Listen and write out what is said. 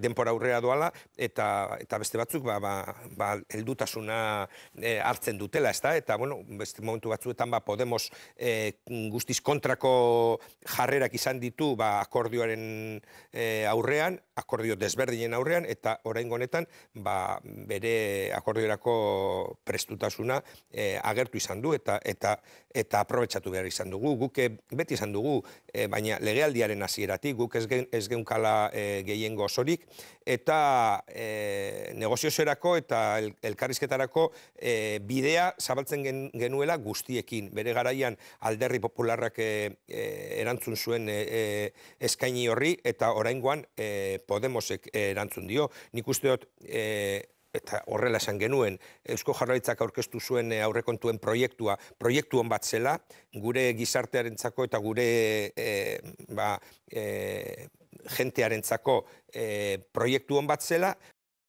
denpora aurrera doala eta eta beste batzuk ba ba ba heldutasuna eh, hartzen dutela, ezta? Eta bueno, beste momentu batzuetan ba podemos e, guztiz kontrako jarrerak izan ditu ba akordioaren eh, aurrean, akordio desberdinen aurrean eta oraingo honetan ba bere akordiorako prestutasuna agertu izan du eta eta eta aprobetxatu behar izan dugu. Guk beti izan dugu e, baina legealdiaren hasieratik guk ez ez e, gehiengo osorik eta e, eh, negoziozerako eta elkarrizketarako eh, bidea zabaltzen gen, genuela guztiekin. Bere garaian alderri popularrak eh, erantzun zuen eskaini horri eta oraingoan e, Podemosek erantzun dio. Nik uste dut, eta horrela esan genuen, Eusko Jarraitzak aurkeztu zuen aurrekontuen proiektua, proiektu hon bat zela, gure gizartearentzako eta gure ba, gentearentzako zako eh, proiektu hon bat zela